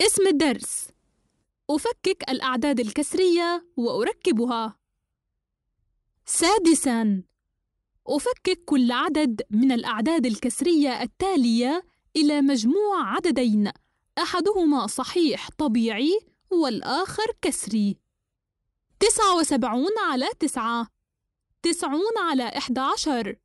اسم الدرس أفكك الأعداد الكسرية وأركبها سادساً أفكك كل عدد من الأعداد الكسرية التالية إلى مجموع عددين أحدهما صحيح طبيعي والآخر كسري تسعة وسبعون على تسعة تسعون على إحدى عشر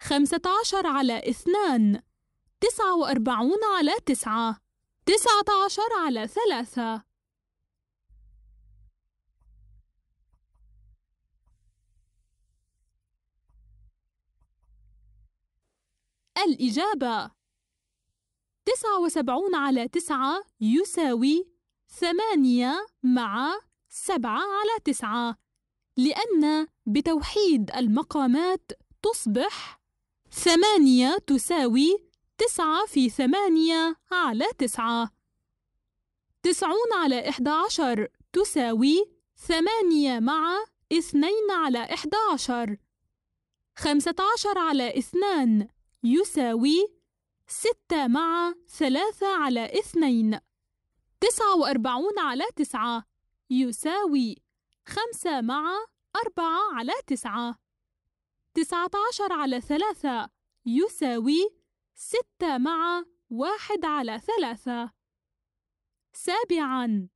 خمسة عشر على اثنان تسعة وأربعون على تسعة تسعة عشر على ثلاثة الإجابة تسعة وسبعون على تسعة يساوي ثمانية مع سبعة على تسعة لأن بتوحيد المقامات تصبح ثمانية تساوي تسعة في ثمانية على تسعة تسعون على إحدى عشر تساوي ثمانية مع اثنين على إحدى عشر خمسة عشر على اثنان يساوي ستة مع ثلاثة على اثنين تسعة وأربعون على تسعة يساوي خمسة مع أربعة على تسعة تسعة عشر على ثلاثة يساوي ستة مع واحد على ثلاثة سابعاً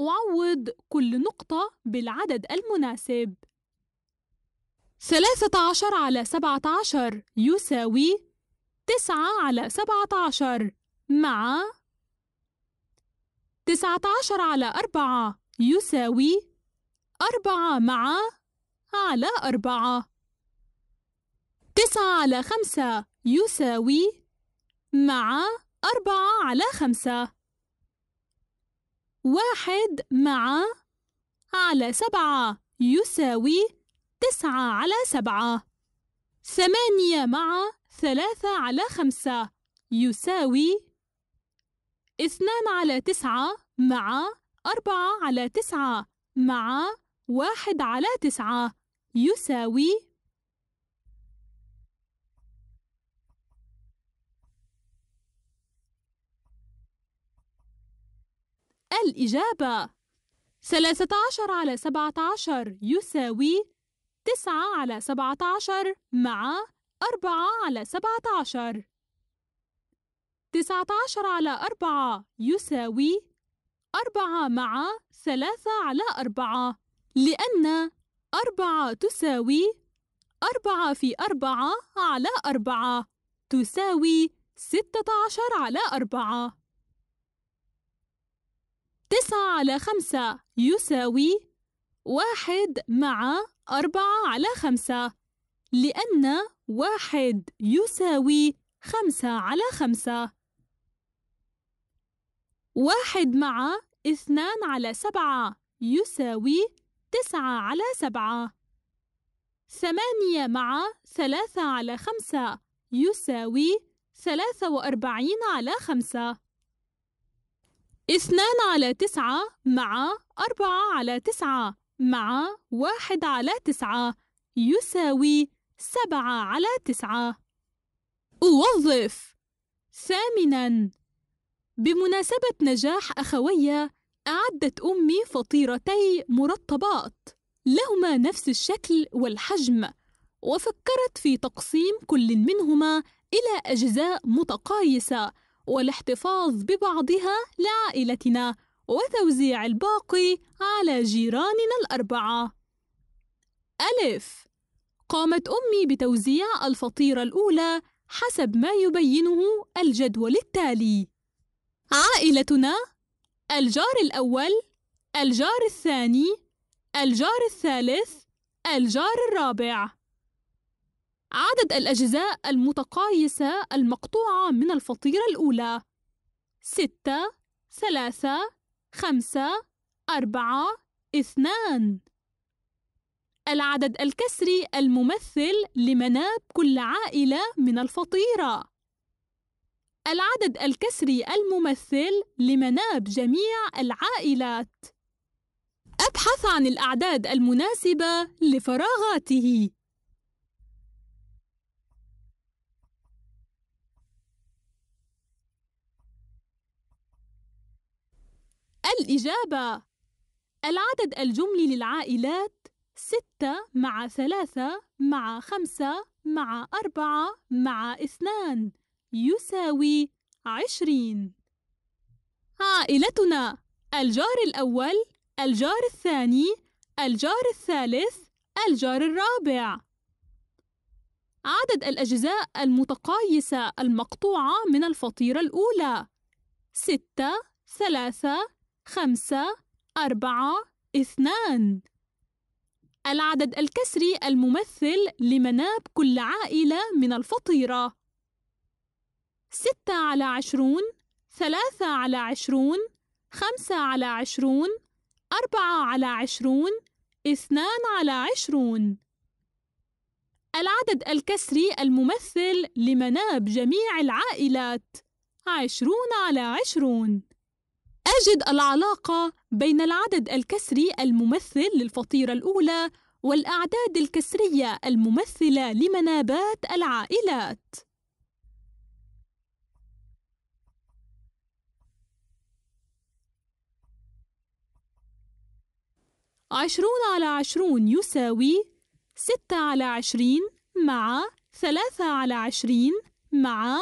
أعوض كل نقطة بالعدد المناسب ثلاثة عشر على سبعة عشر يساوي تسعة على سبعة عشر مع تسعة عشر على أربعة يساوي أربعة مع على أربعة تسعة على خمسة يساوي مع أربعة على خمسة واحد مع على سبعة يساوي تسعة على سبعة ثمانية مع ثلاثة على خمسة يساوي اثنان على تسعة مع أربعة على تسعة مع واحد على تسعة يساوي الإجابة ثلاثة عشر على سبعة عشر يساوي تسعة على سبعة عشر مع أربعة على سبعة عشر تسعة عشر على أربعة يساوي أربعة مع ثلاثة على أربعة لأن أربعة تساوي أربعة في أربعة على أربعة تساوي ستة عشر على أربعة تسعة على خمسة يساوي واحد مع أربعة على خمسة لأن واحد يساوي خمسة على خمسة واحد مع اثنان على سبعة يساوي تسعة على سبعة ثمانية مع ثلاثة على خمسة يساوي ثلاثة وأربعين على خمسة اثنان على تسعة مع أربعة على تسعة مع واحد على تسعة يساوي سبعة على تسعة أوظف ثامناً بمناسبة نجاح أخوي أعدت أمي فطيرتي مرطبات لهما نفس الشكل والحجم وفكرت في تقسيم كل منهما إلى أجزاء متقايسة والاحتفاظ ببعضها لعائلتنا وتوزيع الباقي على جيراننا الأربعة. ألف قامت أمي بتوزيع الفطيرة الأولى حسب ما يبينه الجدول التالي: عائلتنا، الجار الأول، الجار الثاني، الجار الثالث، الجار الرابع. عدد الأجزاء المتقايسة المقطوعة من الفطيرة الأولى ستة ثلاثة خمسة أربعة اثنان العدد الكسري الممثل لمناب كل عائلة من الفطيرة العدد الكسري الممثل لمناب جميع العائلات ابحث عن الأعداد المناسبة لفراغاته الإجابة العدد الجملي للعائلات ستة مع ثلاثة مع خمسة مع أربعة مع اثنان يساوي عشرين عائلتنا الجار الأول الجار الثاني الجار الثالث الجار الرابع عدد الأجزاء المتقايسة المقطوعة من الفطيرة الأولى ستة ثلاثة خمسة أربعة اثنان العدد الكسري الممثل لمناب كل عائلة من الفطيرة ستة على عشرون ثلاثة على عشرون خمسة على عشرون أربعة على عشرون اثنان على عشرون العدد الكسري الممثل لمناب جميع العائلات عشرون على عشرون أجد العلاقة بين العدد الكسري الممثل للفطيرة الأولى والأعداد الكسرية الممثلة لمنابات العائلات. عشرون على عشرون يساوي ستة على عشرين مع ثلاثة على عشرين مع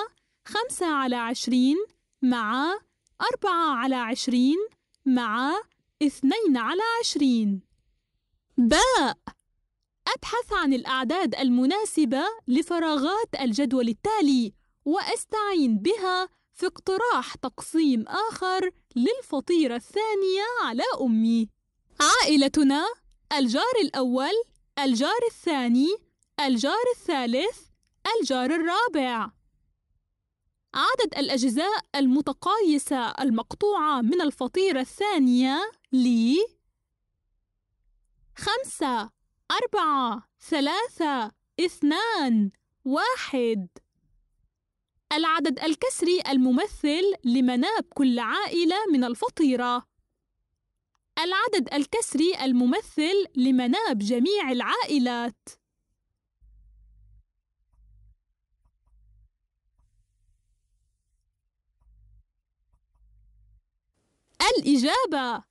خمسة على عشرين مع أربعة على عشرين مع اثنين على عشرين باء أبحث عن الأعداد المناسبة لفراغات الجدول التالي وأستعين بها في اقتراح تقسيم آخر للفطيرة الثانية على أمي عائلتنا الجار الأول الجار الثاني الجار الثالث الجار الرابع عدد الأجزاء المتقايسة المقطوعة من الفطيرة الثانية لي خمسة أربعة ثلاثة اثنان واحد العدد الكسري الممثل لمناب كل عائلة من الفطيرة العدد الكسري الممثل لمناب جميع العائلات الإجابة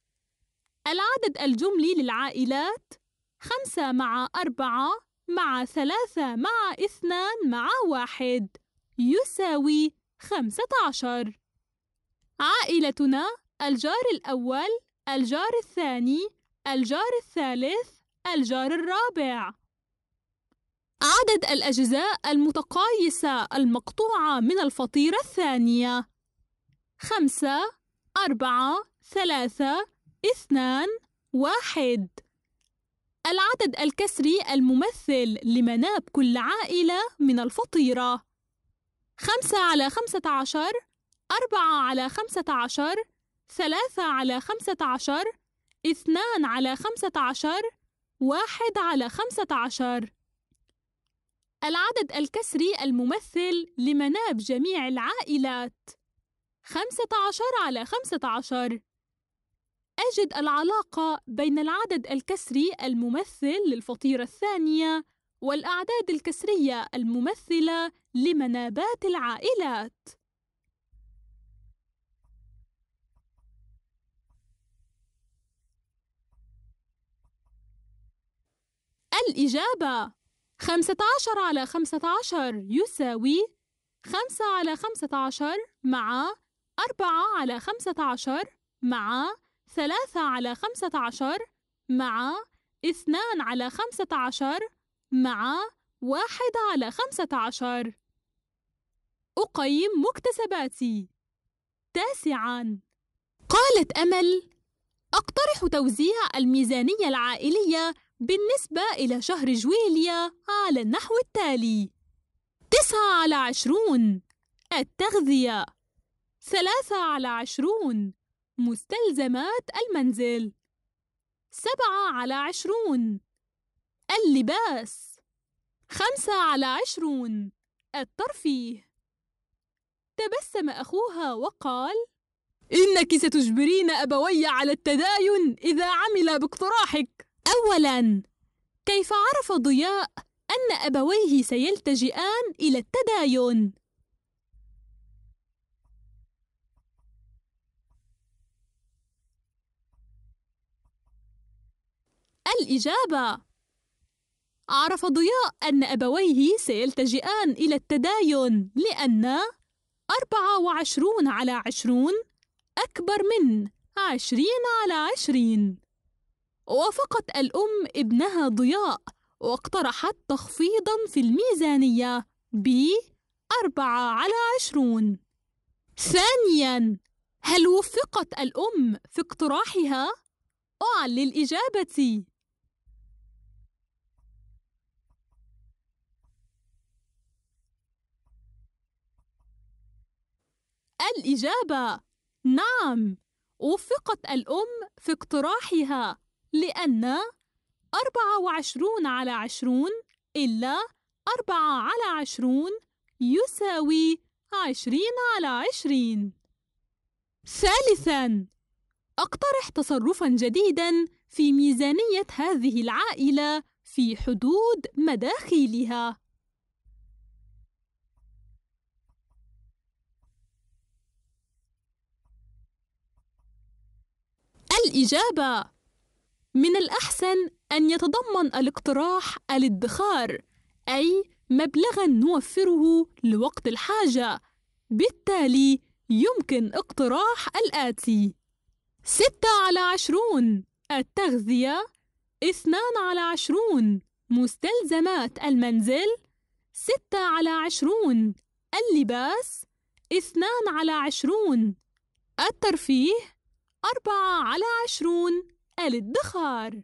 العدد الجملي للعائلات خمسة مع أربعة مع ثلاثة مع اثنان مع واحد يساوي خمسة عشر عائلتنا الجار الأول الجار الثاني الجار الثالث الجار الرابع عدد الأجزاء المتقايسة المقطوعة من الفطيرة الثانية خمسة أربعة ثلاثة اثنان واحد العدد الكسري الممثل لمناب كل عائلة من الفطيرة خمسة على خمسة عشر أربعة على خمسة عشر ثلاثة على خمسة عشر اثنان على خمسة عشر واحد على خمسة عشر العدد الكسري الممثل لمناب جميع العائلات خمسة عشر على خمسة عشر أجد العلاقة بين العدد الكسري الممثل للفطيرة الثانية والأعداد الكسرية الممثلة لمنابات العائلات. الإجابة: 15 على 15 يساوي 5 على 15 مع 4 على 15 مع ثلاثة على خمسة عشر مع اثنان على خمسة عشر مع واحد على خمسة عشر أقيم مكتسباتي تاسعا قالت أمل أقترح توزيع الميزانية العائلية بالنسبة إلى شهر جويليا على النحو التالي تسعة على عشرون التغذية ثلاثة على عشرون مستلزمات المنزل سبعة على عشرون اللباس خمسة على عشرون الترفيه تبسم أخوها وقال إنك ستجبرين أبوي على التداين إذا عمل باقتراحك أولا كيف عرف ضياء أن أبويه سيلتجئان إلى التداين؟ الإجابة. عرف ضياء أن أبويه سيلتجئان إلى التداين لأن 24 على 20 أكبر من 20 على 20. وافقت الأم ابنها ضياء واقترحت تخفيضًا في الميزانية ب 4 على 20. ثانيًا، هل وفقت الأم في اقتراحها؟ أعلّ الإجابة. الإجابة نعم وفقت الأم في اقتراحها لأن أربعة وعشرون على عشرون إلا أربعة على عشرون يساوي عشرين على عشرين ثالثاً أقترح تصرفاً جديداً في ميزانية هذه العائلة في حدود مداخيلها الإجابة من الأحسن أن يتضمن الاقتراح الادخار أي مبلغا نوفره لوقت الحاجة بالتالي يمكن اقتراح الآتي ستة على عشرون التغذية اثنان على عشرون مستلزمات المنزل ستة على عشرون اللباس اثنان على عشرون الترفيه أربعة على عشرون الادخار